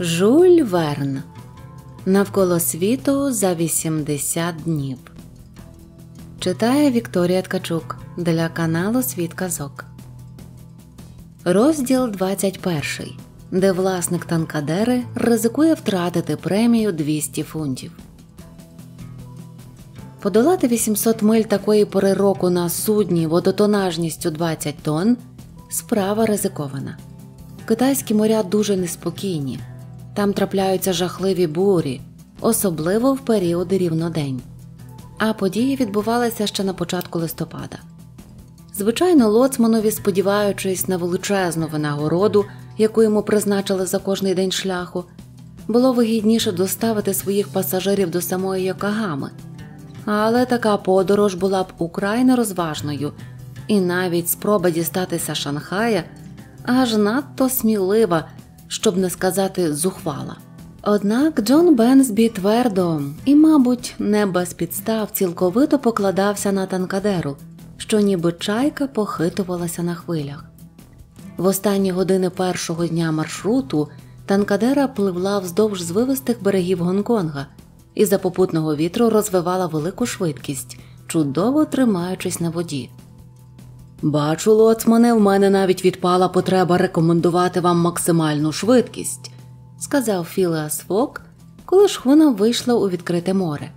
Жуль Верн Навколо світу за 80 днів. Читає Вікторія Ткачук для каналу Світ Казок. Розділ 21. Де власник танкадери ризикує втратити премію 200 фунтів. Подолати 800 миль такої пори року на судні водотонажністю 20 тонн справа ризикована. Китайські моря дуже неспокійні. Там трапляються жахливі бурі, особливо в періоди рівнодень. А події відбувалися ще на початку листопада. Звичайно, лоцманові, сподіваючись на величезну винагороду, яку йому призначили за кожний день шляху, було вигідніше доставити своїх пасажирів до самої Йокагами. Але така подорож була б украй нерозважною, і навіть спроба дістатися Шанхая аж надто смілива щоб не сказати зухвала. Однак Джон Бенсбі твердо і, мабуть, не без підстав цілковито покладався на танкадеру, що ніби чайка похитувалася на хвилях. В останні години першого дня маршруту танкадера пливла вздовж звивистих берегів Гонконга і за попутного вітру розвивала велику швидкість, чудово тримаючись на воді. Бачу, лоцмане, в мене навіть відпала потреба рекомендувати вам максимальну швидкість, сказав Філеас Фок, коли шхуна вийшла у відкрите море.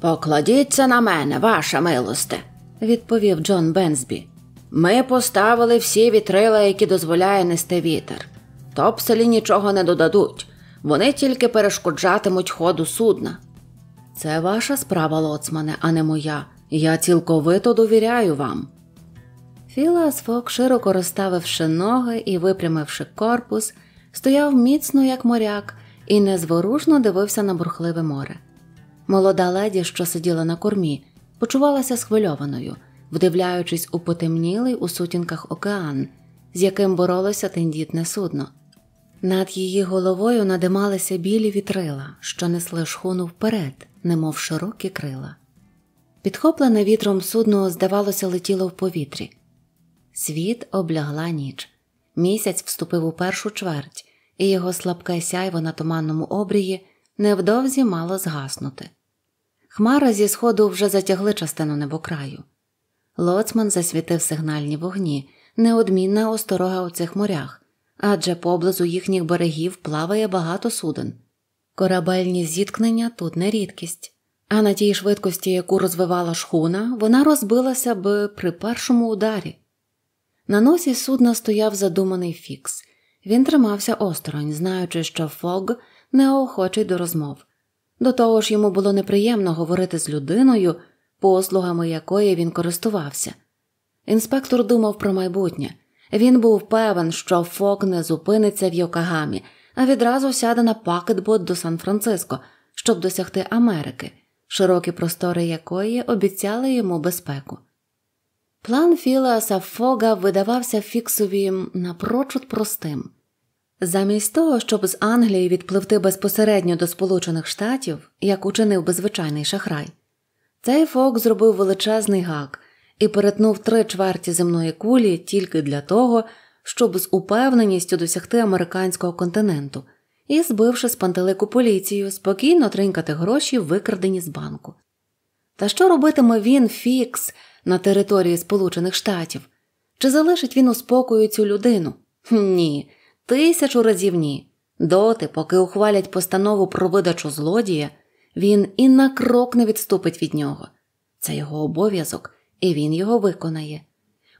Покладіться на мене, ваша милосте, відповів Джон Бенсбі. Ми поставили всі вітрила, які дозволяє нести вітер. Топселі нічого не додадуть, вони тільки перешкоджатимуть ходу судна. Це ваша справа, лоцмане, а не моя. Я цілковито довіряю вам. Філас Фок, широко розставивши ноги і випрямивши корпус, стояв міцно, як моряк, і незворушно дивився на бурхливе море. Молода леді, що сиділа на кормі, почувалася схвильованою, вдивляючись у потемнілий у сутінках океан, з яким боролося тендітне судно. Над її головою надималися білі вітрила, що несли шхуну вперед, немов широкі крила. Підхоплене вітром судно, здавалося, летіло в повітрі. Світ облягла ніч. Місяць вступив у першу чверть, і його слабке сяйво на туманному обрії невдовзі мало згаснути. Хмара зі сходу вже затягли частину небокраю. Лоцман засвітив сигнальні вогні, неодмінна осторога у цих морях, адже поблизу їхніх берегів плаває багато суден. Корабельні зіткнення тут не рідкість. А на тій швидкості, яку розвивала шхуна, вона розбилася б при першому ударі. На носі судна стояв задуманий фікс. Він тримався осторонь, знаючи, що Фог неохочий до розмов. До того ж, йому було неприємно говорити з людиною, послугами якої він користувався. Інспектор думав про майбутнє. Він був певен, що Фок не зупиниться в Йокагамі, а відразу сяде на пакетбот до Сан-Франциско, щоб досягти Америки, широкі простори якої обіцяли йому безпеку. План Філаса Фога видавався фіксові напрочуд простим. Замість того, щоб з Англії відпливти безпосередньо до Сполучених Штатів, як учинив беззвичайний шахрай, цей Фог зробив величезний гак і перетнув три чверті земної кулі тільки для того, щоб з упевненістю досягти американського континенту і, збивши з пантелику поліцію, спокійно тринькати гроші, викрадені з банку. Та що робитиме він, Фікс? на території Сполучених Штатів. Чи залишить він у спокою цю людину? Ні, тисячу разів ні. Доти, поки ухвалять постанову про видачу злодія, він і на крок не відступить від нього. Це його обов'язок, і він його виконає.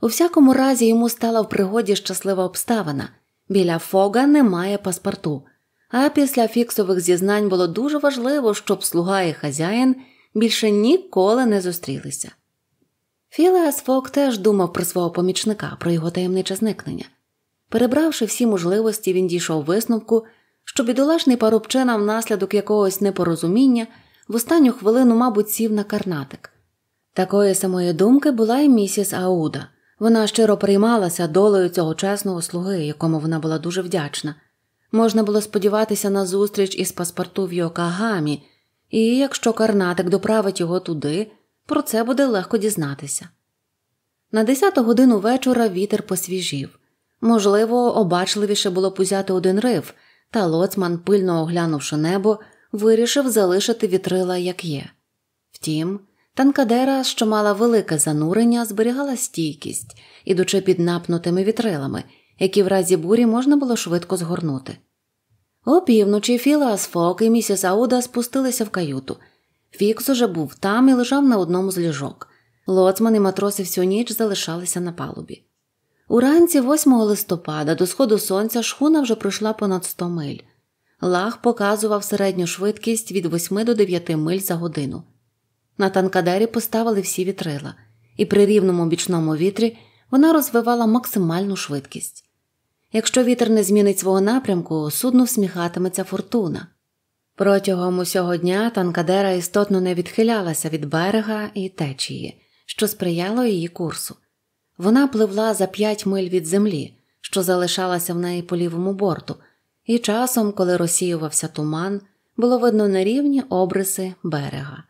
У всякому разі, йому стала в пригоді щаслива обставина біля фога немає паспорту. А після фіксових зізнань було дуже важливо, щоб слуга і хазяїн більше ніколи не зустрілися. Філеас Фок теж думав про свого помічника, про його таємниче зникнення. Перебравши всі можливості, він дійшов висновку, що бідолашний парубчина, внаслідок якогось непорозуміння, в останню хвилину, мабуть, сів на карнатик. Такої самої думки була й місіс Ауда. Вона щиро приймалася долею цього чесного слуги, якому вона була дуже вдячна. Можна було сподіватися на зустріч із паспорту в Йокагамі, і якщо карнатик доправить його туди. Про це буде легко дізнатися. На 10 годину вечора вітер посвіжів. Можливо, обачливіше було б узяти один риф, та лоцман, пильно оглянувши небо, вирішив залишити вітрила, як є. Втім, танкадера, що мала велике занурення, зберігала стійкість, ідучи під напнутими вітрилами, які в разі бурі можна було швидко згорнути. Опівночі Філас Фок і місіс Ауда спустилися в каюту. Фікс уже був там і лежав на одному з ліжок. Лоцман і матроси всю ніч залишалися на палубі. Уранці, 8 листопада, до сходу сонця шхуна вже пройшла понад 100 миль. Лаг показував середню швидкість від 8 до 9 миль за годину. На танкадері поставили всі вітрила, і при рівному бічному вітрі вона розвивала максимальну швидкість. Якщо вітер не змінить свого напрямку, судно всміхатиметься фортуна. Протягом усього дня танкадера істотно не відхилялася від берега і течії, що сприяло її курсу. Вона пливла за п'ять миль від землі, що залишалася в неї по лівому борту, і часом, коли розсіювався туман, було видно нерівні обриси берега.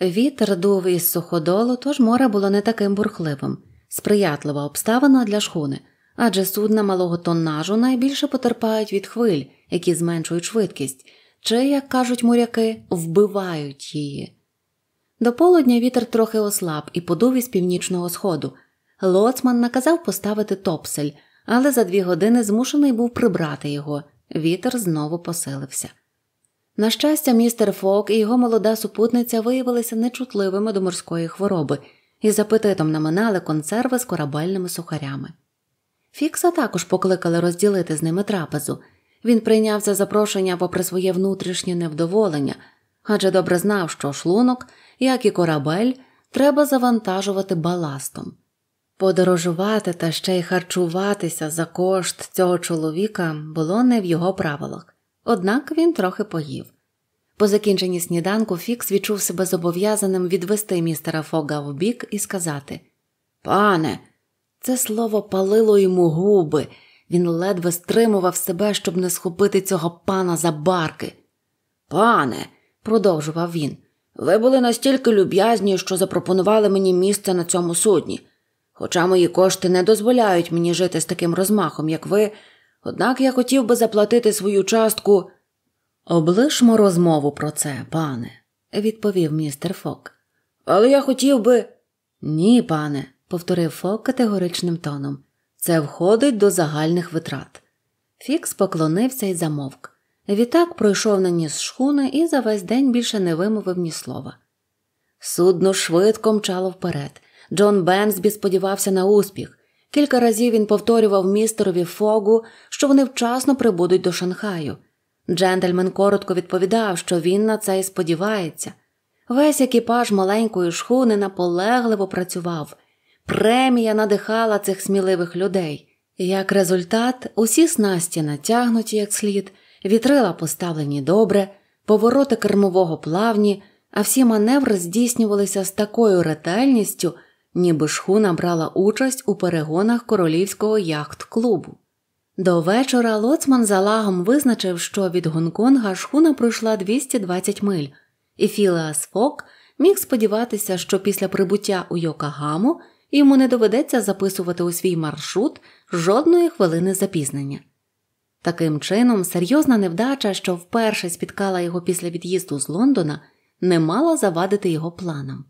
Вітер дув із суходолу, тож море було не таким бурхливим, сприятлива обставина для шхуни, адже судна малого тоннажу найбільше потерпають від хвиль, які зменшують швидкість чи, як кажуть моряки, вбивають її. До полудня вітер трохи ослаб і подув із північного сходу. Лоцман наказав поставити топсель, але за дві години змушений був прибрати його. Вітер знову посилився. На щастя, містер Фок і його молода супутниця виявилися нечутливими до морської хвороби і з апетитом наминали консерви з корабельними сухарями. Фікса також покликали розділити з ними трапезу. Він прийняв це запрошення попри своє внутрішнє невдоволення, адже добре знав, що шлунок, як і корабель, треба завантажувати баластом. Подорожувати та ще й харчуватися за кошт цього чоловіка було не в його правилах, однак він трохи поїв. По закінченні сніданку Фікс відчув себе зобов'язаним відвести містера Фога в бік і сказати Пане, це слово палило йому губи. Він ледве стримував себе, щоб не схопити цього пана за барки. Пане, продовжував він, ви були настільки люб'язні, що запропонували мені місце на цьому судні. Хоча мої кошти не дозволяють мені жити з таким розмахом, як ви, однак я хотів би заплатити свою частку. Облишмо розмову про це, пане, відповів містер Фок. Але я хотів би. Ні, пане, повторив Фок категоричним тоном. Це входить до загальних витрат. Фікс поклонився і замовк. Вітак пройшов на ніс шхуни і за весь день більше не вимовив ні слова. Судно швидко мчало вперед. Джон Бенсбі сподівався на успіх. Кілька разів він повторював містерові фогу, що вони вчасно прибудуть до Шанхаю. Джентльмен коротко відповідав, що він на це і сподівається. Весь екіпаж маленької шхуни наполегливо працював. Премія надихала цих сміливих людей, як результат, усі снасті натягнуті як слід, вітрила поставлені добре, повороти кермового плавні, а всі маневри здійснювалися з такою ретельністю, ніби шхуна брала участь у перегонах королівського яхт-клубу. До вечора лоцман залагом визначив, що від Гонконга шхуна пройшла 220 миль, і Філеас Фок міг сподіватися, що після прибуття у Йокагаму йому не доведеться записувати у свій маршрут жодної хвилини запізнення. Таким чином, серйозна невдача, що вперше спіткала його після від'їзду з Лондона, не мала завадити його планам.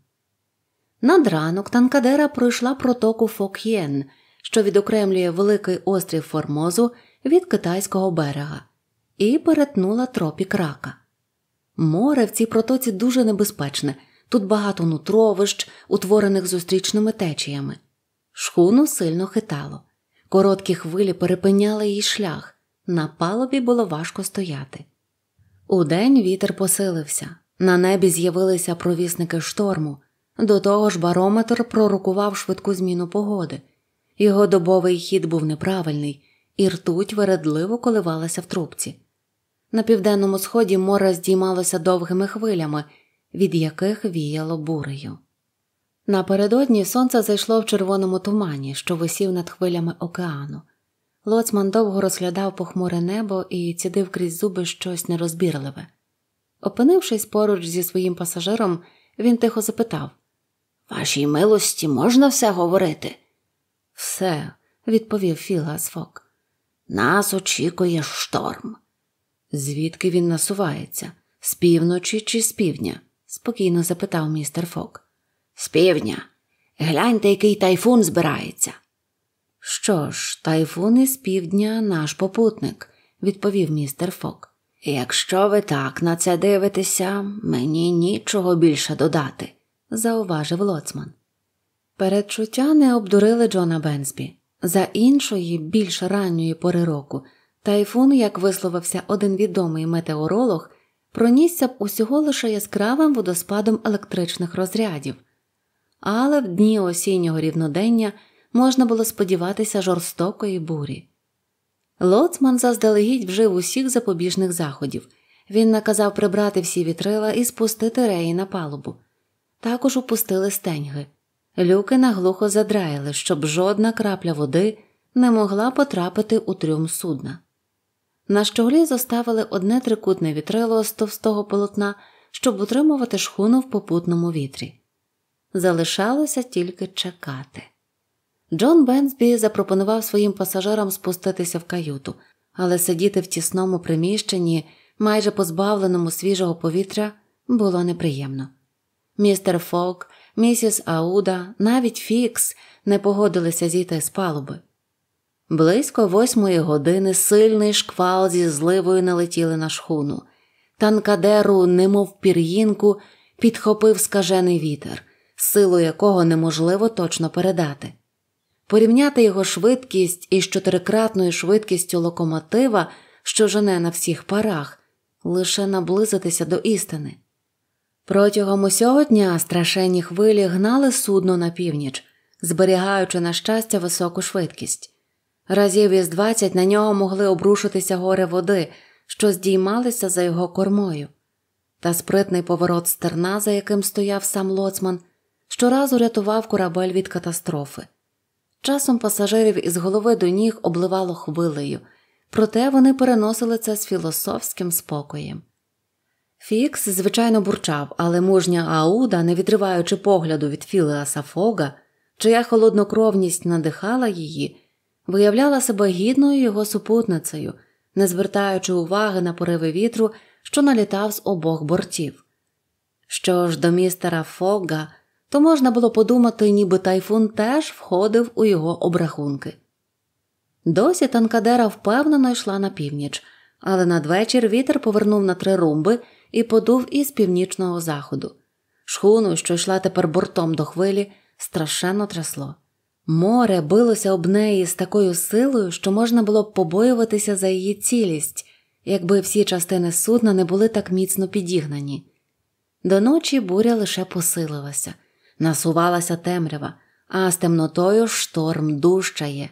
Надранок танкадера пройшла протоку Фок'єн, що відокремлює великий острів Формозу від китайського берега, і перетнула тропік рака. Море в цій протоці дуже небезпечне, Тут багато нутровищ, утворених зустрічними течіями. Шхуну сильно хитало. Короткі хвилі перепиняли її шлях, на палубі було важко стояти. Удень вітер посилився, на небі з'явилися провісники шторму, до того ж барометр пророкував швидку зміну погоди. Його добовий хід був неправильний, і ртуть вередливо коливалася в трубці. На південному сході море здіймалося довгими хвилями від яких віяло бурею. Напередодні сонце зайшло в червоному тумані, що висів над хвилями океану. Лоцман довго розглядав похмуре небо і цідив крізь зуби щось нерозбірливе. Опинившись поруч зі своїм пасажиром, він тихо запитав Вашій милості можна все говорити? Все, відповів Філас Фок. Нас очікує шторм. Звідки він насувається? З півночі чи з півдня? спокійно запитав містер Фок. З півдня. Гляньте, який тайфун збирається. Що ж, тайфун із півдня наш попутник, відповів містер Фок. Якщо ви так на це дивитеся, мені нічого більше додати, зауважив лоцман. Передчуття не обдурили Джона Бенсбі. За іншої, більш ранньої пори року, тайфун, як висловився один відомий метеоролог, пронісся б усього лише яскравим водоспадом електричних розрядів, але в дні осіннього рівнодення можна було сподіватися жорстокої бурі. Лоцман заздалегідь вжив усіх запобіжних заходів. Він наказав прибрати всі вітрила і спустити реї на палубу. Також опустили стеньги. Люки наглухо задраїли, щоб жодна крапля води не могла потрапити у трюм судна. На щоглі заставили одне трикутне вітрило з товстого полотна, щоб утримувати шхуну в попутному вітрі. Залишалося тільки чекати. Джон Бенсбі запропонував своїм пасажирам спуститися в каюту, але сидіти в тісному приміщенні, майже позбавленому свіжого повітря, було неприємно. Містер Фок, місіс Ауда, навіть Фікс не погодилися зійти з палуби. Близько восьмої години сильний шквал зі зливою налетіли на шхуну. Танкадеру, немов пір'їнку, підхопив скажений вітер, силу якого неможливо точно передати. Порівняти його швидкість із чотирикратною швидкістю локомотива, що жене на всіх парах, лише наблизитися до істини. Протягом усього дня страшенні хвилі гнали судно на північ, зберігаючи на щастя високу швидкість разів із двадцять на нього могли обрушитися гори води, що здіймалися за його кормою. Та спритний поворот стерна, за яким стояв сам лоцман, щоразу рятував корабель від катастрофи. Часом пасажирів із голови до ніг обливало хвилею, проте вони переносили це з філософським спокоєм. Фікс, звичайно, бурчав, але мужня Ауда, не відриваючи погляду від Філеаса Фога, чия холоднокровність надихала її, виявляла себе гідною його супутницею, не звертаючи уваги на пориви вітру, що налітав з обох бортів. Що ж до містера Фога, то можна було подумати, ніби тайфун теж входив у його обрахунки. Досі танкадера впевнено йшла на північ, але надвечір вітер повернув на три румби і подув із північного заходу. Шхуну, що йшла тепер бортом до хвилі, страшенно трясло. Море билося об неї з такою силою, що можна було б побоюватися за її цілість, якби всі частини судна не були так міцно підігнані. До ночі буря лише посилилася, насувалася темрява, а з темнотою шторм дужчає.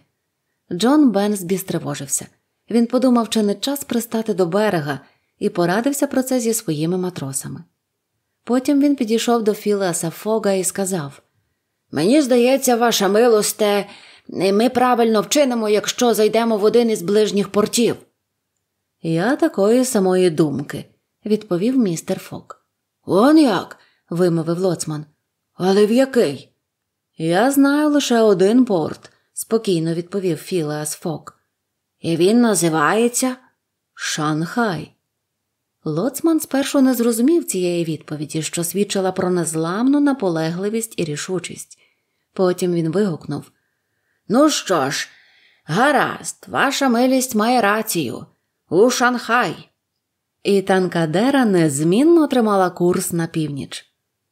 Джон Бенс бістривожився. Він подумав, чи не час пристати до берега, і порадився про це зі своїми матросами. Потім він підійшов до Філеса Фога і сказав Мені здається, ваша милосте, ми правильно вчинимо, якщо зайдемо в один із ближніх портів. Я такої самої думки, відповів містер Фок. Он як? вимовив лоцман. Але в який? Я знаю лише один порт, спокійно відповів Філеас Фок. І він називається Шанхай. Лоцман спершу не зрозумів цієї відповіді, що свідчила про незламну наполегливість і рішучість. Потім він вигукнув Ну що ж, гаразд, ваша милість має рацію. У Шанхай. І танкадера незмінно тримала курс на північ.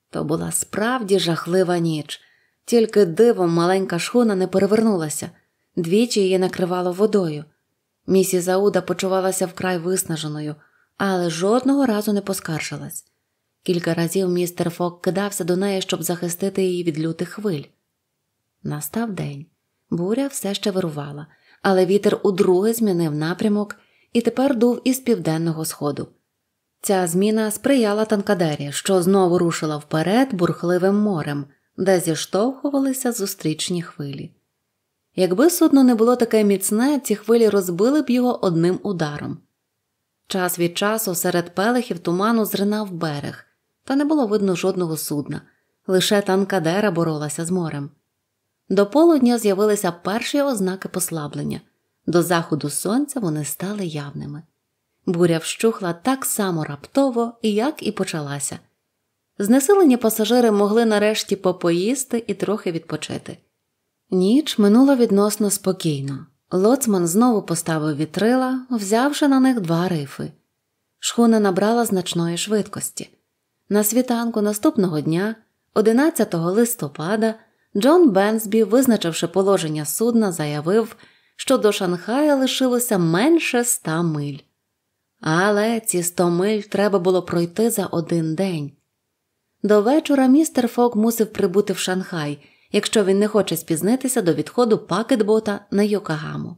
То була справді жахлива ніч, тільки дивом маленька шхуна не перевернулася, двічі її накривало водою. Місі Зауда почувалася вкрай виснаженою але жодного разу не поскаржилась. Кілька разів містер Фок кидався до неї, щоб захистити її від лютих хвиль. Настав день. Буря все ще вирувала, але вітер удруге змінив напрямок і тепер дув із південного сходу. Ця зміна сприяла танкадері, що знову рушила вперед бурхливим морем, де зіштовхувалися зустрічні хвилі. Якби судно не було таке міцне, ці хвилі розбили б його одним ударом. Час від часу серед пелихів туману зринав берег, та не було видно жодного судна, лише танкадера боролася з морем. До полудня з'явилися перші ознаки послаблення, до заходу сонця вони стали явними. Буря вщухла так само раптово, як і почалася. Знесилені пасажири могли нарешті попоїсти і трохи відпочити. Ніч минула відносно спокійно. Лоцман знову поставив вітрила, взявши на них два рифи. Шхуна набрала значної швидкості. На світанку наступного дня, 11 листопада, Джон Бенсбі, визначивши положення судна, заявив, що до Шанхая лишилося менше ста миль. Але ці сто миль треба було пройти за один день. До вечора містер Фок мусив прибути в Шанхай якщо він не хоче спізнитися до відходу пакетбота на Йокагаму.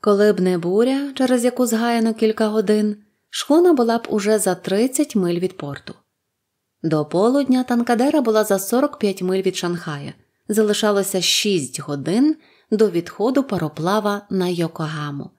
Коли б не буря, через яку згаяно кілька годин, шхуна була б уже за 30 миль від порту. До полудня танкадера була за 45 миль від Шанхая, залишалося 6 годин до відходу пароплава на Йокогаму.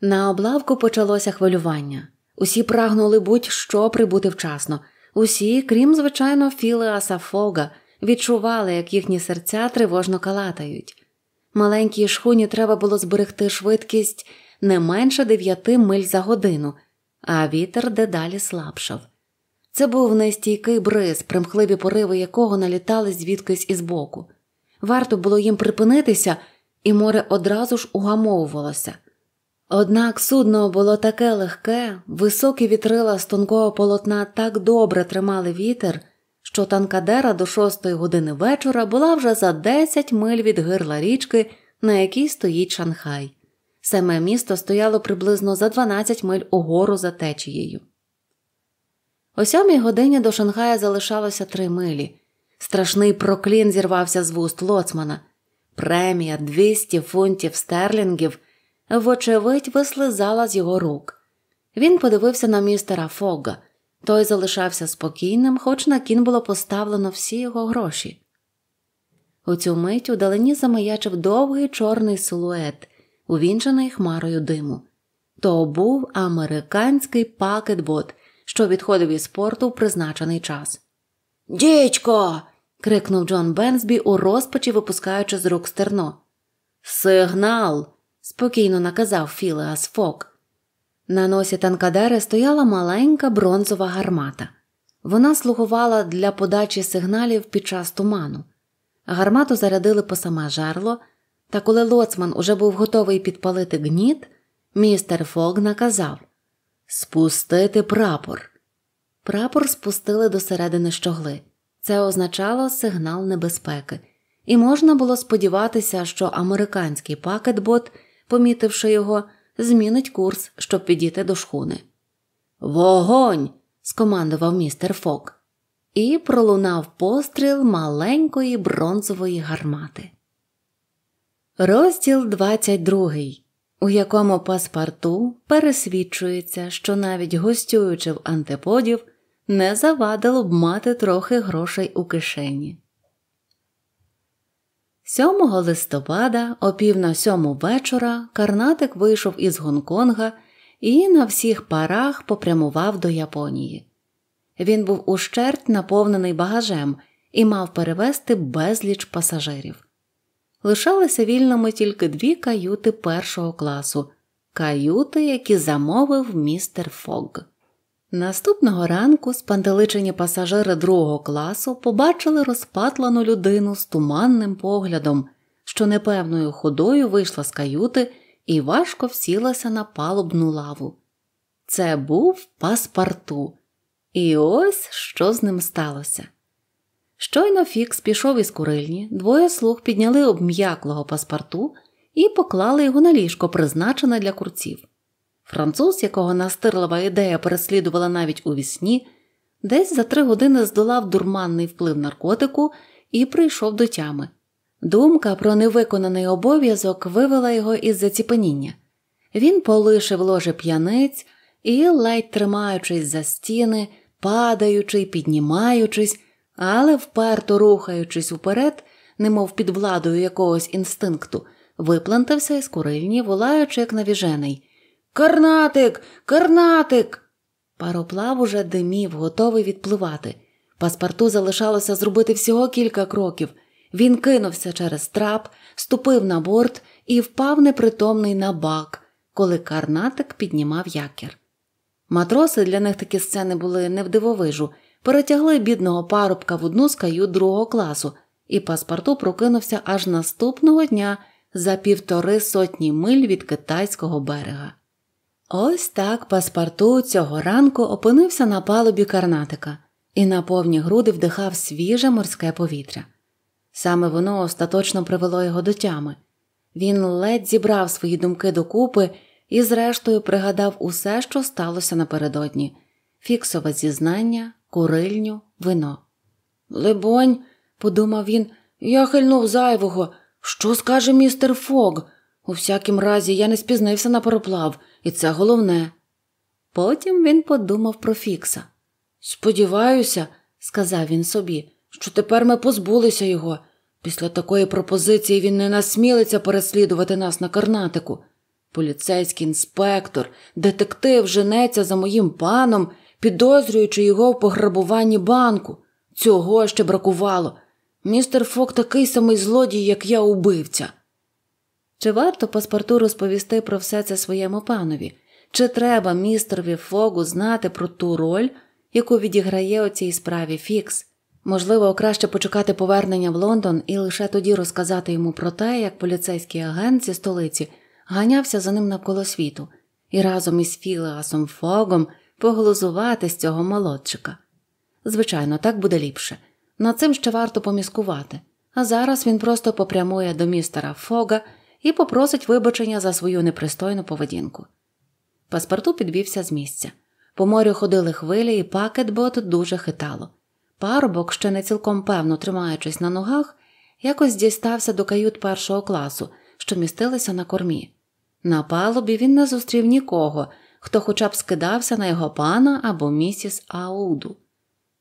На облавку почалося хвилювання. Усі прагнули будь-що прибути вчасно, усі, крім звичайно, Філеаса Фога, відчували, як їхні серця тривожно калатають. Маленькій шхуні треба було зберегти швидкість не менше дев'яти миль за годину, а вітер дедалі слабшав. Це був нестійкий бриз, примхливі пориви якого налітали звідкись із боку. Варто було їм припинитися, і море одразу ж угамовувалося. Однак судно було таке легке, високі вітрила з тонкого полотна так добре тримали вітер, що танкадера до шостої години вечора була вже за 10 миль від гирла річки, на якій стоїть Шанхай. Саме місто стояло приблизно за 12 миль угору за течією. О сьомій годині до Шанхая залишалося три милі. Страшний проклін зірвався з вуст лоцмана. Премія 200 фунтів стерлінгів, вочевидь, вислизала з його рук. Він подивився на містера Фога. Той залишався спокійним, хоч на кін було поставлено всі його гроші. У цю мить удалині замаячив довгий чорний силует, увінчений хмарою диму. То був американський пакетбот, що відходив із порту в призначений час. Дічко. крикнув Джон Бенсбі у розпачі, випускаючи з рук стерно. Сигнал! спокійно наказав Філеас Фок. На носі танкадери стояла маленька бронзова гармата. Вона слугувала для подачі сигналів під час туману. Гармату зарядили по саме жерло, та коли лоцман уже був готовий підпалити гніт, містер Фог наказав Спустити прапор. Прапор спустили до середини щогли. Це означало сигнал небезпеки, і можна було сподіватися, що американський пакетбот, помітивши його, змінить курс, щоб підійти до шхуни. Вогонь! скомандував містер Фок, і пролунав постріл маленької бронзової гармати. Розділ 22, у якому паспорту пересвідчується, що навіть гостюючи в антиподів, не завадило б мати трохи грошей у кишені. 7 листопада, о пів на сьому вечора, Карнатик вийшов із Гонконга і на всіх парах попрямував до Японії. Він був ущерть наповнений багажем і мав перевезти безліч пасажирів. Лишалися вільними тільки дві каюти першого класу каюти, які замовив містер Фогг. Наступного ранку спантеличені пасажири другого класу побачили розпатлану людину з туманним поглядом, що непевною ходою вийшла з каюти і важко всілася на палубну лаву. Це був паспорту. І ось що з ним сталося. Щойно Фікс пішов із курильні, двоє слуг підняли обм'яклого паспорту і поклали його на ліжко, призначене для курців. Француз, якого настирлива ідея переслідувала навіть у вісні, десь за три години здолав дурманний вплив наркотику і прийшов до тями. Думка про невиконаний обов'язок вивела його із заціпеніння. Він полишив ложе п'яниць і, ледь тримаючись за стіни, падаючи, піднімаючись, але вперто рухаючись уперед, немов під владою якогось інстинкту, виплантався із курильні, волаючи, як навіжений. Карнатик, карнатик. Пароплав уже димів, готовий відпливати. Паспорту залишалося зробити всього кілька кроків. Він кинувся через трап, ступив на борт і впав непритомний на бак, коли карнатик піднімав якір. Матроси для них такі сцени були не в дивовижу, перетягли бідного парубка в одну з кают другого класу, і паспорту прокинувся аж наступного дня за півтори сотні миль від китайського берега. Ось так паспорту цього ранку опинився на палубі карнатика і на повні груди вдихав свіже морське повітря. Саме воно остаточно привело його до тями. Він ледь зібрав свої думки докупи і, зрештою, пригадав усе, що сталося напередодні фіксове зізнання, курильню, вино. Либонь, подумав він, я хильнув зайвого. Що скаже містер Фог? У всякім разі, я не спізнився на пароплав, і це головне. Потім він подумав про Фікса. Сподіваюся, сказав він собі, що тепер ми позбулися його. Після такої пропозиції він не насмілиться переслідувати нас на карнатику. Поліцейський інспектор, детектив женеться за моїм паном, підозрюючи його в пограбуванні банку. Цього ще бракувало. Містер Фок такий самий злодій, як я убивця. Чи варто паспорту розповісти про все це своєму панові? Чи треба містерові Фогу знати про ту роль, яку відіграє у цій справі Фікс? Можливо, краще почекати повернення в Лондон і лише тоді розказати йому про те, як поліцейський агент зі столиці ганявся за ним навколо світу, і разом із Філеасом Фогом поглузувати з цього молодчика. Звичайно, так буде ліпше. Над цим ще варто поміскувати, а зараз він просто попрямує до містера Фога і попросить вибачення за свою непристойну поведінку. Паспорту підвівся з місця. По морю ходили хвилі, і пакетбот дуже хитало. Парубок, ще не цілком певно тримаючись на ногах, якось дістався до кают першого класу, що містилися на кормі. На палубі він не зустрів нікого, хто хоча б скидався на його пана або місіс Ауду.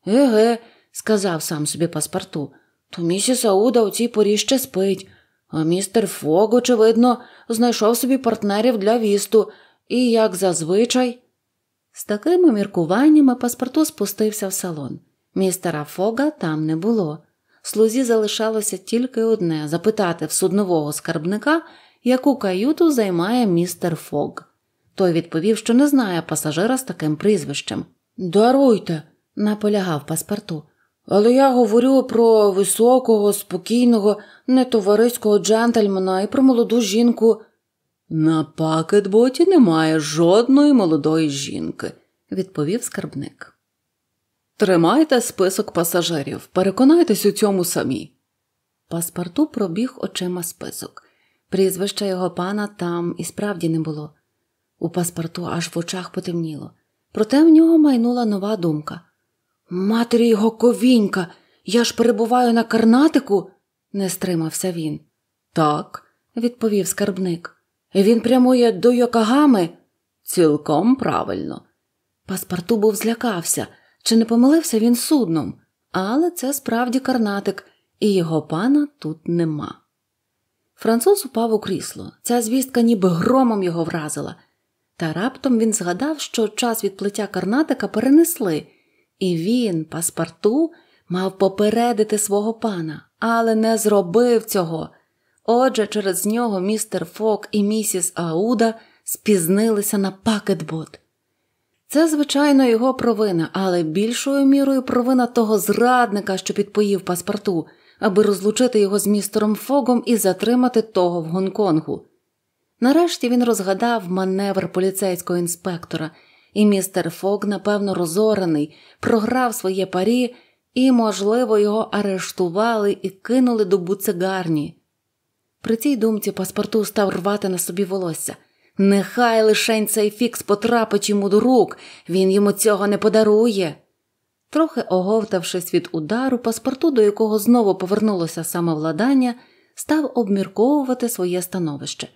Еге, сказав сам собі паспорту, то місіс Ауда у цій порі ще спить, а містер Фог, очевидно, знайшов собі партнерів для вісту, і, як зазвичай. З такими міркуваннями паспорту спустився в салон. Містера Фога там не було. Слузі залишалося тільки одне запитати в суднового скарбника, яку каюту займає містер Фог. Той відповів, що не знає пасажира з таким прізвищем. Даруйте, наполягав паспорту. Але я говорю про високого, спокійного, нетовариського джентльмена і про молоду жінку. На пакетботі немає жодної молодої жінки, відповів скарбник. Тримайте список пасажирів, переконайтесь у цьому самі. Паспорту пробіг очима список. Прізвища його пана там і справді не було. У паспорту аж в очах потемніло. Проте в нього майнула нова думка. Матері його ковінька, я ж перебуваю на карнатику, не стримався він. Так, відповів скарбник. Він прямує до Йокагами? Цілком правильно. Паспарту був злякався, чи не помилився він судном, але це справді карнатик, і його пана тут нема. Француз упав у крісло, ця звістка ніби громом його вразила, та раптом він згадав, що час відплиття карнатика перенесли. І він, паспарту, мав попередити свого пана, але не зробив цього. Отже, через нього містер Фок і місіс Ауда спізнилися на пакетбот. Це, звичайно, його провина, але більшою мірою провина того зрадника, що підпоїв паспорту, аби розлучити його з містером Фогом і затримати того в Гонконгу. Нарешті він розгадав маневр поліцейського інспектора і містер Фок, напевно, розорений, програв своє парі і, можливо, його арештували і кинули до буцегарні. При цій думці паспорту став рвати на собі волосся. Нехай лишень цей фікс потрапить йому до рук, він йому цього не подарує. Трохи оговтавшись від удару, паспорту, до якого знову повернулося самовладання, став обмірковувати своє становище.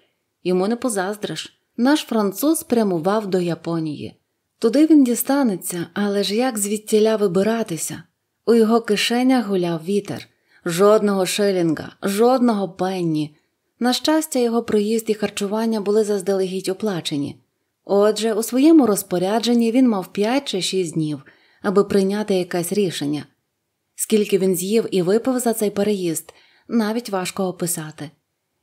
Йому не позаздриш. Наш француз прямував до Японії. Туди він дістанеться, але ж як звідтіля вибиратися? У його кишенях гуляв вітер, жодного шилінга, жодного пенні. На щастя, його проїзд і харчування були заздалегідь оплачені. Отже, у своєму розпорядженні він мав п'ять чи шість днів, аби прийняти якесь рішення. Скільки він з'їв і випив за цей переїзд, навіть важко описати.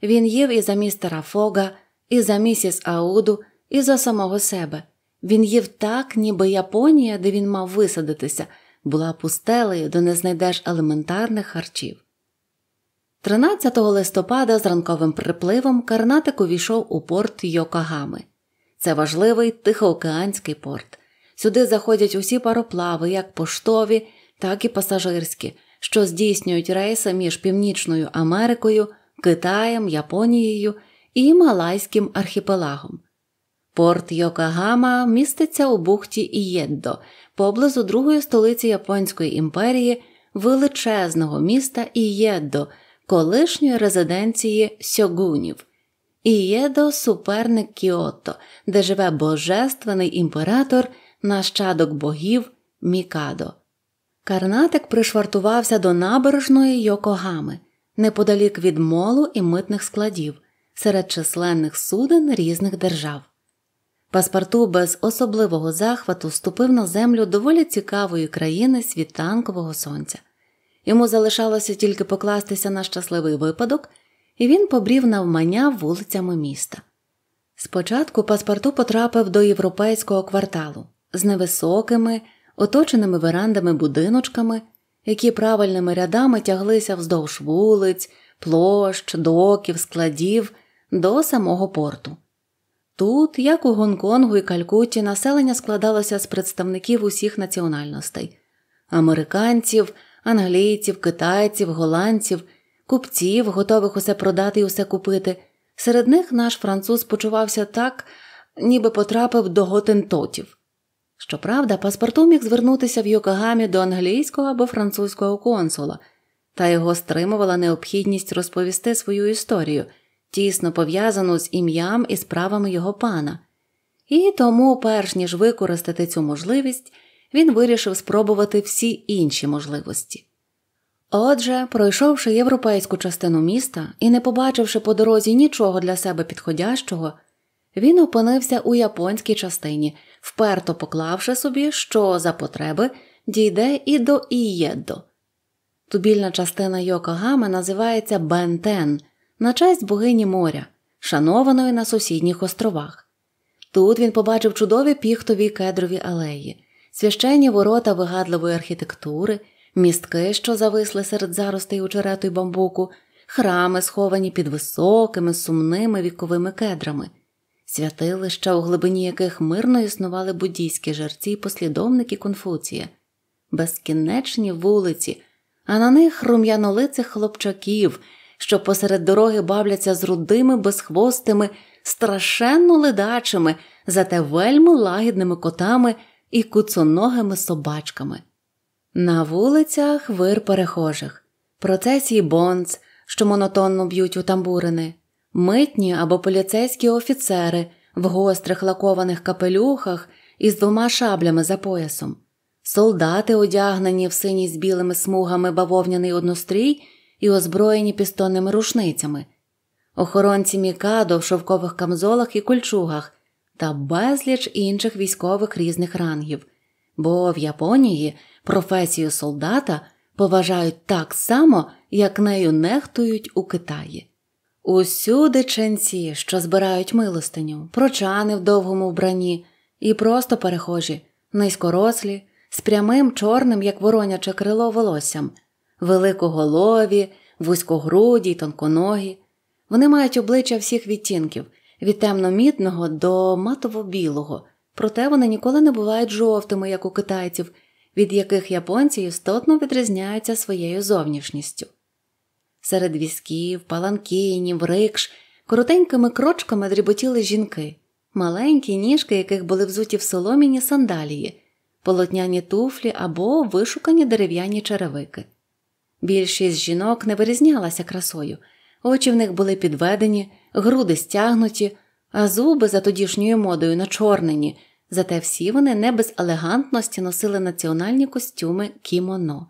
Він їв і за містера Фога, і за місіс Ауду, і за самого себе. Він їв так, ніби Японія, де він мав висадитися, була пустелею, де не знайдеш елементарних харчів. 13 листопада з ранковим припливом Карнатик увійшов у порт Йокагами. Це важливий тихоокеанський порт. Сюди заходять усі пароплави, як поштові, так і пасажирські, що здійснюють рейси між Північною Америкою, Китаєм, Японією і Малайським архіпелагом. Порт Йокагама міститься у бухті Ієддо, поблизу другої столиці Японської імперії, величезного міста Ієддо, колишньої резиденції сьогунів. Ієдо суперник Кіото, де живе божественний імператор, нащадок богів Мікадо. Карнатик пришвартувався до набережної Йокогами, неподалік від молу і митних складів, серед численних суден різних держав. Паспорту без особливого захвату ступив на землю доволі цікавої країни світанкового сонця. Йому залишалося тільки покластися на щасливий випадок, і він побрів навмання вулицями міста. Спочатку паспорту потрапив до європейського кварталу з невисокими, оточеними верандами будиночками, які правильними рядами тяглися вздовж вулиць, площ, доків, складів до самого порту. Тут, як у Гонконгу і Калькутті, населення складалося з представників усіх національностей американців, англійців, китайців, голландців, купців, готових усе продати і усе купити. Серед них наш француз почувався так, ніби потрапив до готентотів. Щоправда, паспорту міг звернутися в Йокогамі до англійського або французького консула, та його стримувала необхідність розповісти свою історію тісно пов'язану з ім'ям і справами його пана, і тому, перш ніж використати цю можливість, він вирішив спробувати всі інші можливості. Отже, пройшовши європейську частину міста і не побачивши по дорозі нічого для себе підходящого, він опинився у японській частині, вперто поклавши собі, що за потреби дійде і до Ієддо. Тубільна частина Йокогами називається Бентен, на честь богині моря, шанованої на сусідніх островах. Тут він побачив чудові піхтові кедрові алеї, священні ворота вигадливої архітектури, містки, що зависли серед заростей очерету й бамбуку, храми, сховані під високими, сумними віковими кедрами, святилища, у глибині яких мирно існували буддійські жерці й послідовники Конфуція, безкінечні вулиці, а на них рум'янолицих хлопчаків, що посеред дороги бавляться з рудими, безхвостими, страшенно ледачими, зате вельми лагідними котами і куцоногими собачками. На вулицях вир перехожих, процесії бонц, що монотонно б'ють у тамбурини, митні або поліцейські офіцери в гострих лакованих капелюхах із двома шаблями за поясом, солдати, одягнені в синій з білими смугами бавовняний однострій і озброєні пістонними рушницями, охоронці Мікадо в шовкових камзолах і кольчугах та безліч інших військових різних рангів, бо в Японії професію солдата поважають так само, як нею нехтують у Китаї. Усюди ченці, що збирають милостиню, прочани в довгому вбранні і просто перехожі, низькорослі, з прямим чорним, як вороняче крило волоссям, великоголові, вузькогруді й тонконогі. Вони мають обличчя всіх відтінків від темномітного до матово-білого, проте вони ніколи не бувають жовтими, як у китайців, від яких японці істотно відрізняються своєю зовнішністю. Серед візків, паланкінів, рикш коротенькими крочками дріботіли жінки, маленькі ніжки, яких були взуті в соломіні сандалії, полотняні туфлі або вишукані дерев'яні черевики. Більшість жінок не вирізнялася красою, очі в них були підведені, груди стягнуті, а зуби за тодішньою модою начорнені, зате всі вони не без елегантності носили національні костюми кімоно.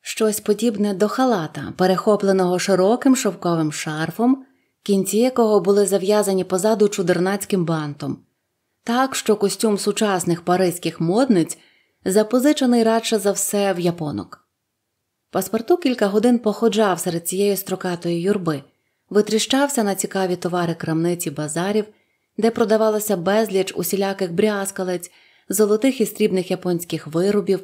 Щось подібне до халата, перехопленого широким шовковим шарфом, кінці якого були зав'язані позаду чудернацьким бантом, так що костюм сучасних паризьких модниць запозичений радше за все в японок. Паспорту кілька годин походжав серед цієї строкатої юрби, витріщався на цікаві товари крамниці базарів, де продавалося безліч усіляких брязкалець, золотих і стрібних японських виробів,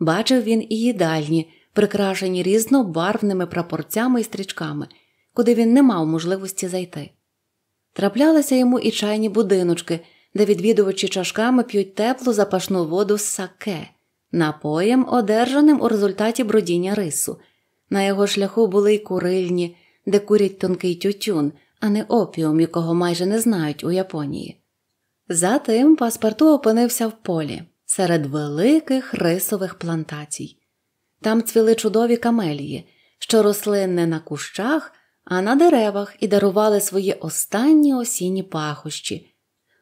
бачив він і їдальні, прикрашені різнобарвними прапорцями і стрічками, куди він не мав можливості зайти. Траплялися йому і чайні будиночки, де відвідувачі чашками п'ють теплу запашну воду з саке – напоєм, одержаним у результаті бродіння рису. На його шляху були й курильні, де курять тонкий тютюн, а не опіум, якого майже не знають у Японії. Затим паспорту опинився в полі серед великих рисових плантацій. Там цвіли чудові камелії, що росли не на кущах, а на деревах і дарували свої останні осінні пахощі.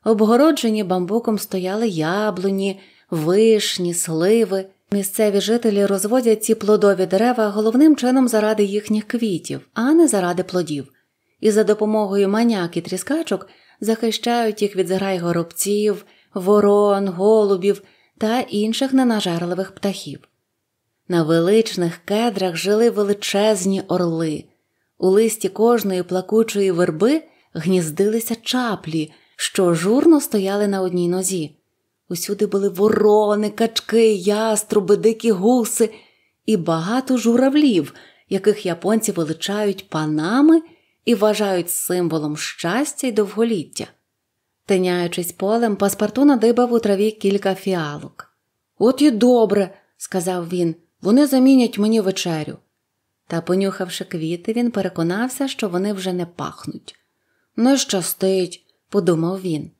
Обгороджені бамбуком стояли яблуні, вишні, сливи. Місцеві жителі розводять ці плодові дерева головним чином заради їхніх квітів, а не заради плодів, і за допомогою маняк і тріскачок захищають їх від зграй горобців, ворон, голубів та інших ненажерливих птахів. На величних кедрах жили величезні орли, у листі кожної плакучої верби гніздилися чаплі, що журно стояли на одній нозі. Усюди були ворони, качки, яструби, дикі гуси і багато журавлів, яких японці величають панами і вважають символом щастя й довголіття. Тиняючись полем, паспорту надибав у траві кілька фіалок. От і добре, сказав він, вони замінять мені вечерю. Та, понюхавши квіти, він переконався, що вони вже не пахнуть. Не щастить, подумав він.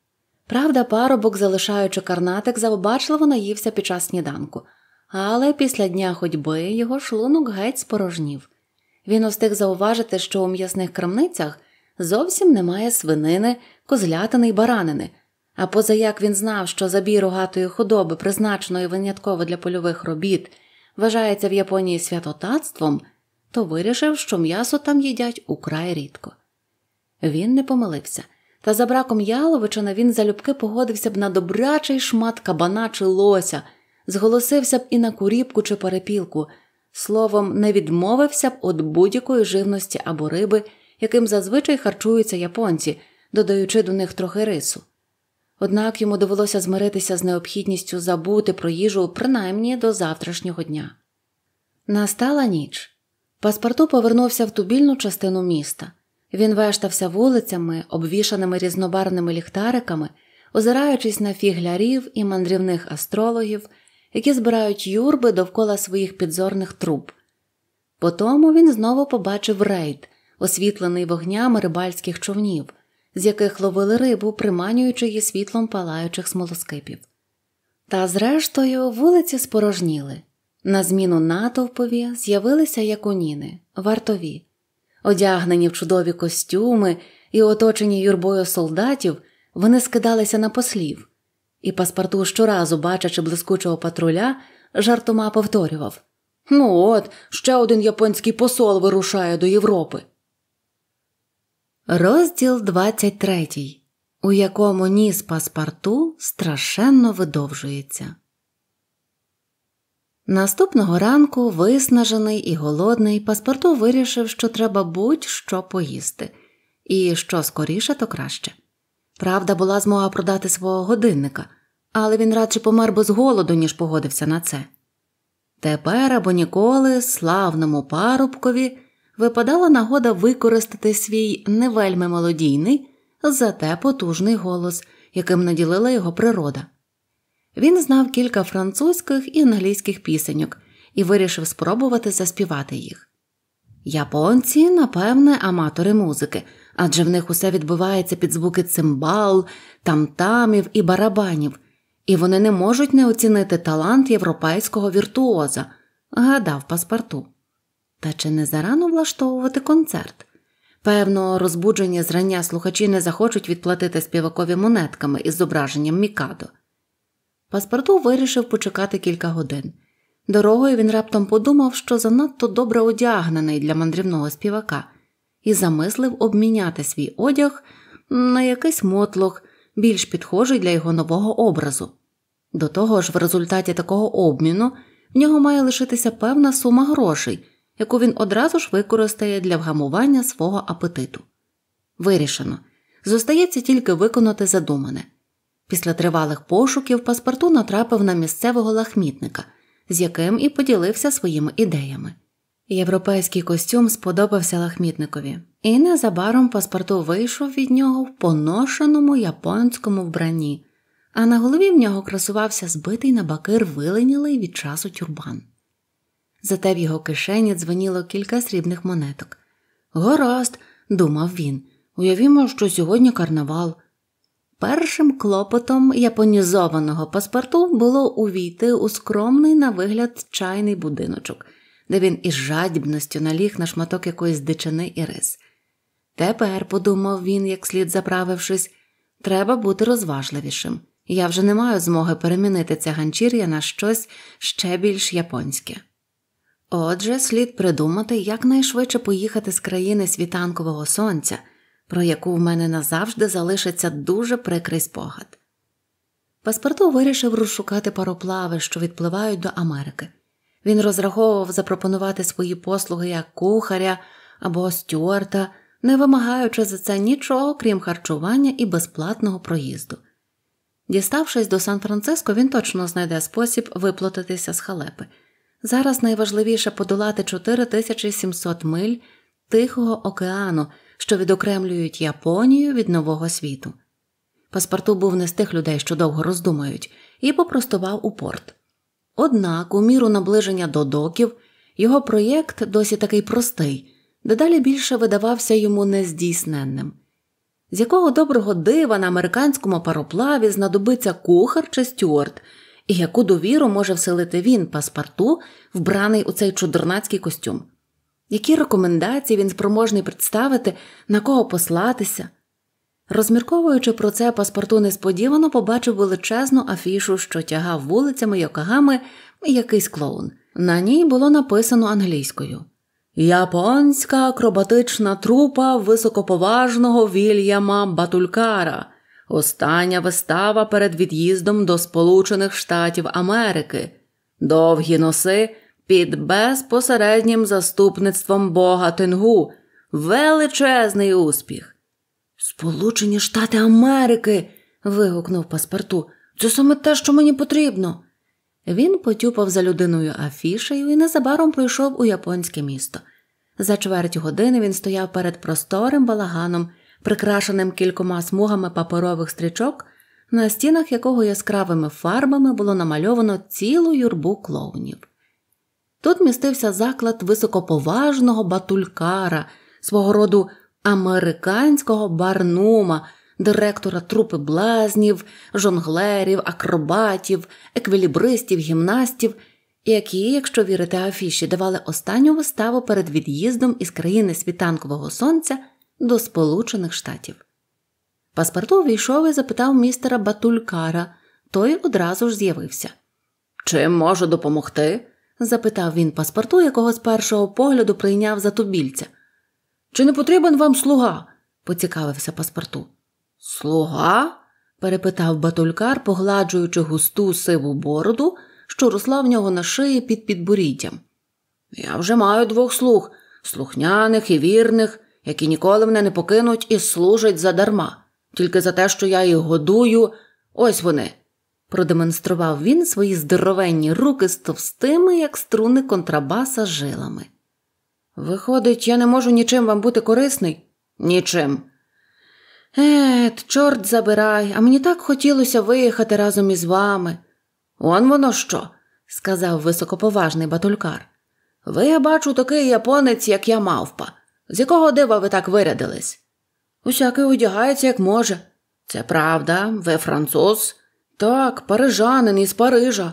Правда, парубок, залишаючи карнатик, завбачливо наївся під час сніданку, але після дня ходьби його шлунок геть спорожнів. Він встиг зауважити, що у м'ясних крамницях зовсім немає свинини, козлятини й баранини, а поза як він знав, що забій рогатої худоби, призначеної винятково для польових робіт, вважається в Японії святотатством, то вирішив, що м'ясо там їдять украй рідко. Він не помилився. Та за браком Яловичина він залюбки погодився б на добрячий шмат кабана чи лося, зголосився б і на куріпку чи перепілку, словом, не відмовився б від будь-якої живності або риби, яким зазвичай харчуються японці, додаючи до них трохи рису. Однак йому довелося змиритися з необхідністю забути про їжу принаймні до завтрашнього дня. Настала ніч. Паспорту повернувся в тубільну частину міста. Він вештався вулицями, обвішаними різнобарвними ліхтариками, озираючись на фіглярів і мандрівних астрологів, які збирають юрби довкола своїх підзорних труб. Потому він знову побачив рейд, освітлений вогнями рибальських човнів, з яких ловили рибу, приманюючи її світлом палаючих смолоскипів. Та, зрештою, вулиці спорожніли. На зміну натовпові з'явилися якуніни, вартові. Одягнені в чудові костюми і оточені юрбою солдатів, вони скидалися на послів, і паспорту щоразу, бачачи блискучого патруля, жартома повторював Ну, от, ще один японський посол вирушає до Європи. Розділ 23, у якому ніс паспорту страшенно видовжується. Наступного ранку, виснажений і голодний, паспорту вирішив, що треба будь-що поїсти, і що скоріше, то краще. Правда, була змога продати свого годинника, але він радше помер би з голоду, ніж погодився на це. Тепер або ніколи славному парубкові випадала нагода використати свій не вельми молодійний, зате потужний голос, яким наділила його природа. Він знав кілька французьких і англійських пісеньок і вирішив спробувати заспівати їх. Японці, напевне, аматори музики, адже в них усе відбувається під звуки цимбал, тамтамів і барабанів, і вони не можуть не оцінити талант європейського віртуоза, гадав паспорту. Та чи не зарано влаштовувати концерт? Певно, розбуджені зрання слухачі не захочуть відплатити співакові монетками із зображенням Мікадо. Паспорту вирішив почекати кілька годин. Дорогою він раптом подумав, що занадто добре одягнений для мандрівного співака, і замислив обміняти свій одяг на якийсь мотлох, більш підхожий для його нового образу. До того ж, в результаті такого обміну в нього має лишитися певна сума грошей, яку він одразу ж використає для вгамування свого апетиту. Вирішено. Зостається тільки виконати задумане. Після тривалих пошуків паспорту натрапив на місцевого лахмітника, з яким і поділився своїми ідеями. Європейський костюм сподобався лахмітникові, і незабаром паспорту вийшов від нього в поношеному японському вбранні, а на голові в нього красувався збитий на бакир виленілий від часу тюрбан. Зате в його кишені дзвоніло кілька срібних монеток. Гаразд, думав він, уявімо, що сьогодні карнавал. Першим клопотом японізованого паспорту було увійти у скромний на вигляд чайний будиночок, де він із жадібністю наліг на шматок якоїсь дичини і рис. Тепер, подумав він, як слід заправившись, треба бути розважливішим. Я вже не маю змоги перемінити це ганчір'я на щось ще більш японське. Отже, слід придумати, якнайшвидше поїхати з країни світанкового сонця про яку в мене назавжди залишиться дуже прикрий спогад. Паспорту вирішив розшукати пароплави, що відпливають до Америки. Він розраховував запропонувати свої послуги як кухаря або стюарта, не вимагаючи за це нічого, крім харчування і безплатного проїзду. Діставшись до Сан Франциско, він точно знайде спосіб виплатитися з халепи. Зараз найважливіше подолати 4700 миль Тихого океану, що відокремлюють Японію від нового світу. Паспорту був не з тих людей, що довго роздумають, і попростував у порт. Однак, у міру наближення до доків, його проєкт досі такий простий, дедалі більше видавався йому нездійсненним. З якого доброго дива на американському пароплаві знадобиться кухар чи стюарт, і яку довіру може вселити він Паспорту, вбраний у цей чудернацький костюм які рекомендації він спроможний представити, на кого послатися. Розмірковуючи про це, паспорту несподівано побачив величезну афішу, що тягав вулицями й окагами якийсь клоун. На ній було написано англійською Японська акробатична трупа високоповажного Вільяма Батулькара. Остання вистава перед від'їздом до Сполучених Штатів Америки. Довгі носи під безпосереднім заступництвом Бога Тенгу. Величезний успіх. Сполучені Штати Америки. вигукнув паспорту. Це саме те, що мені потрібно. Він потюпав за людиною афішею і незабаром прийшов у японське місто. За чверть години він стояв перед просторим балаганом, прикрашеним кількома смугами паперових стрічок, на стінах якого яскравими фарбами було намальовано цілу юрбу клоунів. Тут містився заклад високоповажного батулькара, свого роду американського барнума, директора трупи блазнів, жонглерів, акробатів, еквілібристів, гімнастів, які, якщо вірити афіші, давали останню виставу перед від'їздом із країни світанкового сонця до Сполучених Штатів. Паспорту увійшов і запитав містера Батулькара, той одразу ж з'явився Чим можу допомогти? запитав він паспорту, якого з першого погляду прийняв за тубільця. Чи не потрібен вам слуга? поцікавився паспорту. Слуга? перепитав батулькар, погладжуючи густу сиву бороду, що росла в нього на шиї під підборіддям. Я вже маю двох слуг слухняних і вірних, які ніколи мене не покинуть і служать задарма. Тільки за те, що я їх годую, ось вони продемонстрував він свої здоровенні руки з товстими, як струни контрабаса, жилами. Виходить, я не можу нічим вам бути корисний? Нічим. Ет, чорт забирай, а мені так хотілося виїхати разом із вами. Он воно що, сказав високоповажний батулькар. Ви, я бачу, такий японець, як я мавпа. З якого дива ви так вирядились? Усякий одягається, як може. Це правда, ви француз, так, парижанин із Парижа.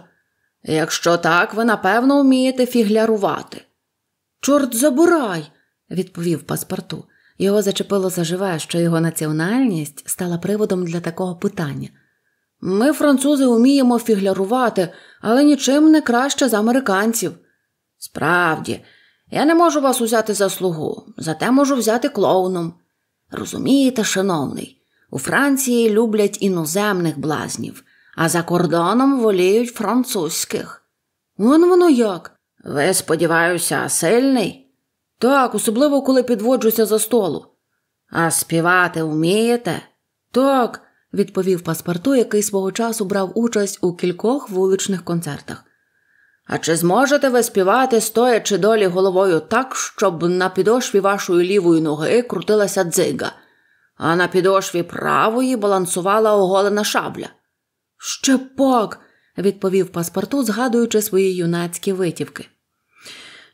Якщо так, ви напевно вмієте фіглярувати. Чорт забирай, відповів паспорту. Його зачепило заживе, що його національність стала приводом для такого питання. Ми, французи, вміємо фіглярувати, але нічим не краще за американців. Справді, я не можу вас узяти за слугу, зате можу взяти клоуном. Розумієте, шановний, у Франції люблять іноземних блазнів, а за кордоном воліють французьких. Вон воно як. Ви, сподіваюся, сильний? Так, особливо коли підводжуся за столу. А співати вмієте? Так, відповів паспорту, який свого часу брав участь у кількох вуличних концертах. А чи зможете ви співати, стоячи долі головою так, щоб на підошві вашої лівої ноги крутилася дзига, а на підошві правої балансувала оголена шабля? Щепак, відповів паспорту, згадуючи свої юнацькі витівки.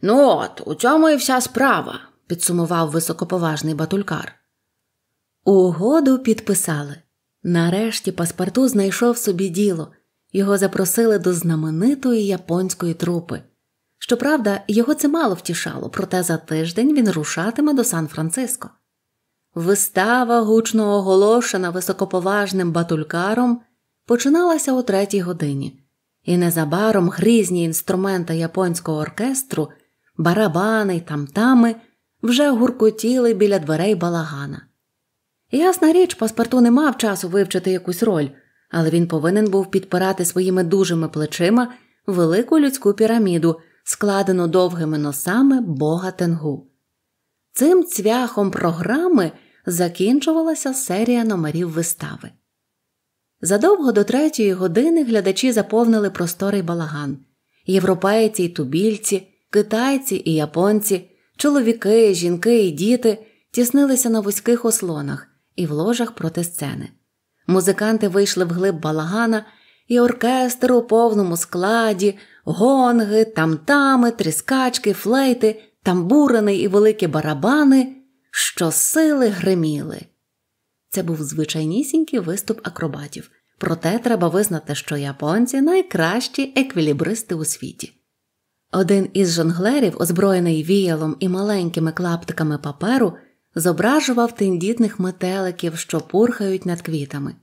Ну от, у цьому і вся справа, підсумував високоповажний батулькар. Угоду підписали. Нарешті паспорту знайшов собі діло. Його запросили до знаменитої японської трупи. Щоправда, його це мало втішало, проте за тиждень він рушатиме до Сан Франциско. Вистава гучно оголошена високоповажним батулькаром починалася о третій годині, і незабаром грізні інструменти японського оркестру, барабани й тамтами вже гуркотіли біля дверей балагана. Ясна річ, паспорту не мав часу вивчити якусь роль, але він повинен був підпирати своїми дужими плечима велику людську піраміду, складену довгими носами бога тенгу. Цим цвяхом програми закінчувалася серія номерів вистави. Задовго до третьої години глядачі заповнили просторий балаган. Європейці й тубільці, китайці і японці, чоловіки, жінки і діти тіснилися на вузьких ослонах і в ложах проти сцени. Музиканти вийшли в глиб балагана, і оркестр у повному складі, гонги, тамтами, тріскачки, флейти, тамбурини і великі барабани щосили гриміли. Це був звичайнісінький виступ акробатів. Проте треба визнати, що японці найкращі еквілібристи у світі. Один із жонглерів, озброєний віялом і маленькими клаптиками паперу, зображував тендітних метеликів, що пурхають над квітами,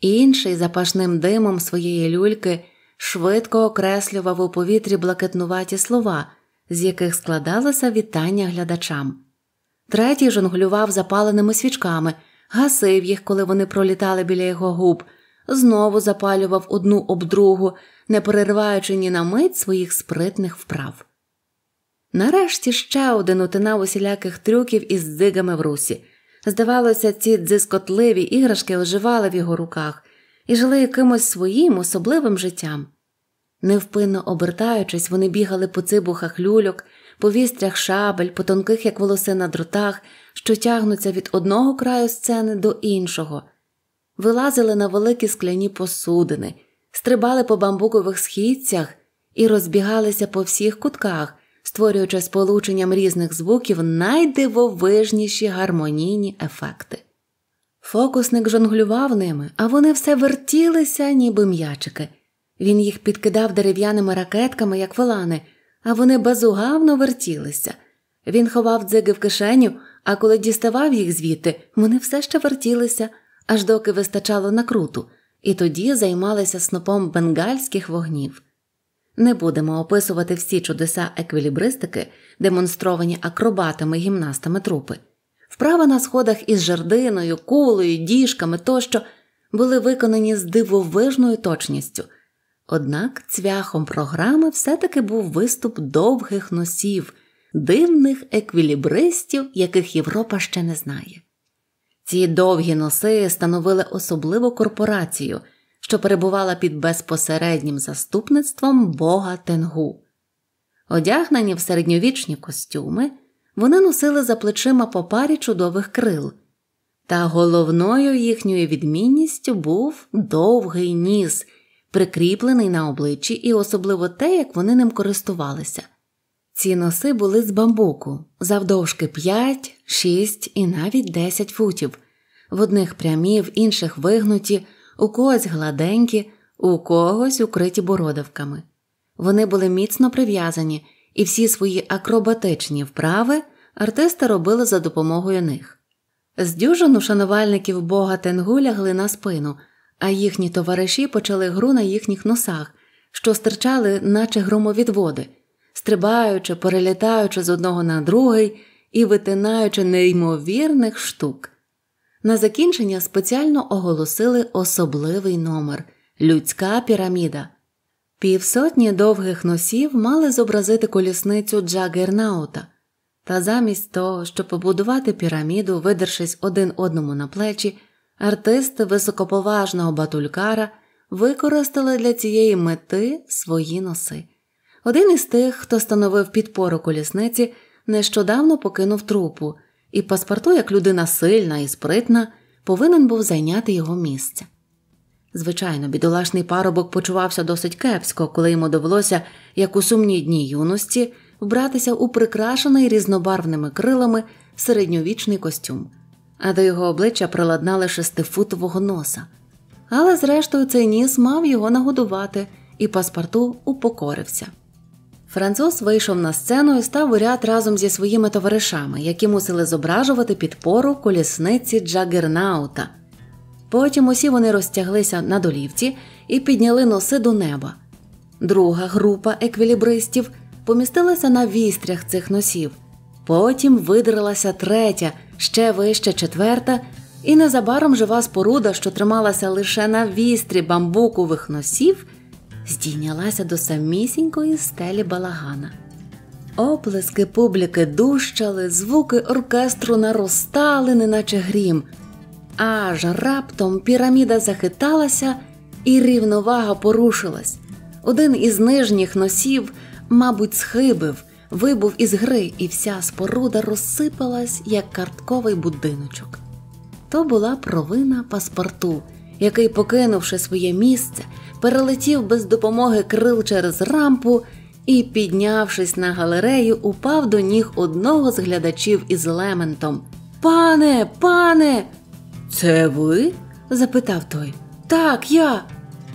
інший запашним димом своєї люльки швидко окреслював у повітрі блакитнуваті слова, з яких складалося вітання глядачам, третій жонглював запаленими свічками гасив їх, коли вони пролітали біля його губ, знову запалював одну об другу, не перерваючи ні на мить своїх спритних вправ. Нарешті ще один утинав усіляких трюків із дзигами в русі. Здавалося, ці дзискотливі іграшки оживали в його руках і жили якимось своїм особливим життям. Невпинно обертаючись, вони бігали по цибухах люльок, по вістрях шабель, по тонких, як волоси на дротах, що тягнуться від одного краю сцени до іншого, вилазили на великі скляні посудини, стрибали по бамбукових східцях і розбігалися по всіх кутках, створюючи сполученням різних звуків найдивовижніші гармонійні ефекти. Фокусник жонглював ними, а вони все вертілися, ніби м'ячики. Він їх підкидав дерев'яними ракетками, як волани, а вони безугавно вертілися. Він ховав дзиги в кишеню, а коли діставав їх звідти, вони все ще вертілися, аж доки вистачало накруту, і тоді займалися снопом бенгальських вогнів. Не будемо описувати всі чудеса еквілібристики, демонстровані акробатами гімнастами трупи. Вправа на сходах із жердиною, кулею, діжками тощо були виконані з дивовижною точністю. Однак цвяхом програми все таки був виступ довгих носів, дивних еквілібристів, яких Європа ще не знає. Ці довгі носи становили особливу корпорацію, що перебувала під безпосереднім заступництвом бога Тенгу. Одягнені в середньовічні костюми, вони носили за плечима по парі чудових крил. Та головною їхньою відмінністю був довгий ніс, прикріплений на обличчі, і особливо те, як вони ним користувалися. Ці носи були з бамбуку, завдовжки 5, 6 і навіть 10 футів, в одних прямі, в інших вигнуті, у когось гладенькі, у когось укриті бородавками. Вони були міцно прив'язані, і всі свої акробатичні вправи артисти робили за допомогою них. З дюжину шанувальників бога Тенгу лягли на спину, а їхні товариші почали гру на їхніх носах, що стирчали, наче громовідводи – стрибаючи, перелітаючи з одного на другий і витинаючи неймовірних штук. На закінчення спеціально оголосили особливий номер людська піраміда. Півсотні довгих носів мали зобразити колісницю Джагернаута, та замість того, щоб побудувати піраміду, видершись один одному на плечі, артисти високоповажного батулькара використали для цієї мети свої носи. Один із тих, хто становив підпору колісниці, нещодавно покинув трупу, і паспорту, як людина сильна і спритна, повинен був зайняти його місце. Звичайно, бідолашний парубок почувався досить кепсько, коли йому довелося, як у сумні дні юності, вбратися у прикрашений різнобарвними крилами середньовічний костюм, а до його обличчя приладнали шестифутового носа. Але, зрештою, цей ніс мав його нагодувати, і паспорту упокорився. Француз вийшов на сцену і став у ряд разом зі своїми товаришами, які мусили зображувати підпору колісниці Джагернаута. Потім усі вони розтяглися на долівці і підняли носи до неба. Друга група еквілібристів помістилася на вістрях цих носів. Потім видрилася третя, ще вище четверта, і незабаром жива споруда, що трималася лише на вістрі бамбукових носів здійнялася до самісінької стелі балагана. Оплески публіки дужчали, звуки оркестру наростали, неначе грім, аж раптом піраміда захиталася і рівновага порушилась. Один із нижніх носів, мабуть, схибив, вибув із гри, і вся споруда розсипалась, як картковий будиночок. То була провина паспорту який, покинувши своє місце, перелетів без допомоги крил через рампу і, піднявшись на галерею, упав до ніг одного з глядачів із лементом. Пане, пане, це ви? запитав той. Так, я.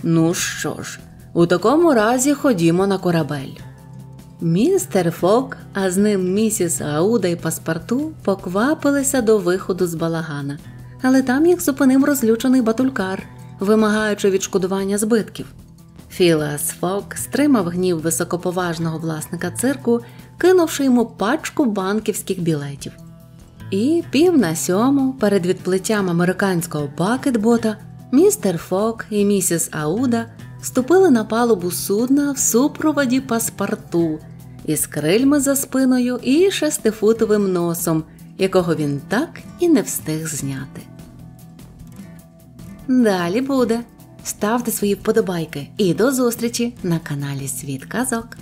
Ну що ж, у такому разі ходімо на корабель. Містер Фок, а з ним місіс Ауда і паспарту поквапилися до виходу з балагана але там їх зупинив розлючений батулькар, вимагаючи відшкодування збитків. Філас Фок стримав гнів високоповажного власника цирку, кинувши йому пачку банківських білетів. І пів на сьому, перед відплеттям американського бакетбота, містер Фок і місіс Ауда ступили на палубу судна в супроводі паспорту із крильми за спиною і шестифутовим носом якого він так і не встиг зняти. Далі буде. Ставте свої вподобайки і до зустрічі на каналі Світ Казок.